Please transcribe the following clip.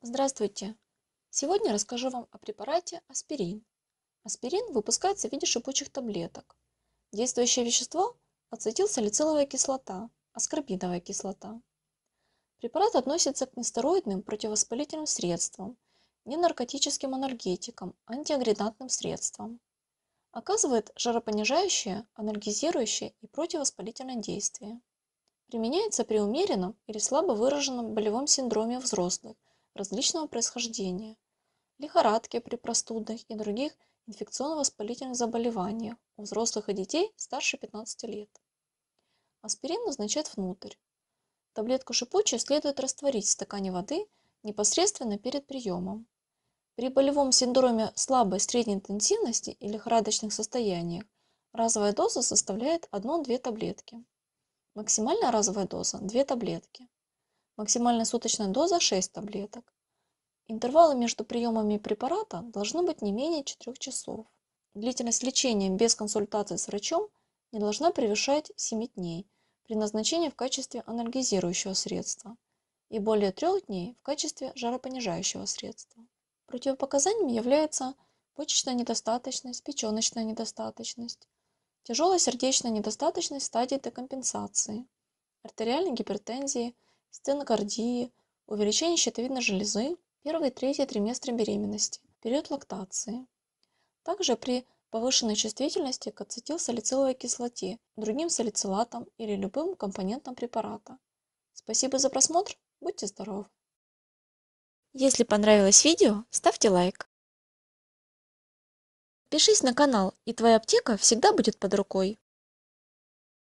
Здравствуйте! Сегодня расскажу вам о препарате аспирин. Аспирин выпускается в виде шипучих таблеток. Действующее вещество – ацетилсалициловая кислота, аскорбиновая кислота. Препарат относится к нестероидным противовоспалительным средствам, ненаркотическим анальгетикам, антиагрегантным средствам. Оказывает жаропонижающее, анальгизирующее и противовоспалительное действие. Применяется при умеренном или слабо выраженном болевом синдроме взрослых – различного происхождения, лихорадки при простудных и других инфекционно-воспалительных заболеваниях у взрослых и детей старше 15 лет. Аспирин назначают внутрь. Таблетку шипучую следует растворить в стакане воды непосредственно перед приемом. При болевом синдроме слабой средней интенсивности и лихорадочных состояниях разовая доза составляет 1-2 таблетки. Максимальная разовая доза – 2 таблетки. Максимальная суточная доза 6 таблеток. Интервалы между приемами препарата должны быть не менее 4 часов. Длительность лечения без консультации с врачом не должна превышать 7 дней при назначении в качестве анальгизирующего средства и более 3 дней в качестве жаропонижающего средства. Противопоказаниями являются почечная недостаточность, печеночная недостаточность, тяжелая сердечная недостаточность стадии декомпенсации, артериальной гипертензии – стенокардии, увеличение щитовидной железы, первый и третий триместры беременности, период лактации. Также при повышенной чувствительности к ацетилсалициловой кислоте, другим салицилатам или любым компонентам препарата. Спасибо за просмотр, будьте здоровы! Если понравилось видео, ставьте лайк. Пишись на канал, и твоя аптека всегда будет под рукой.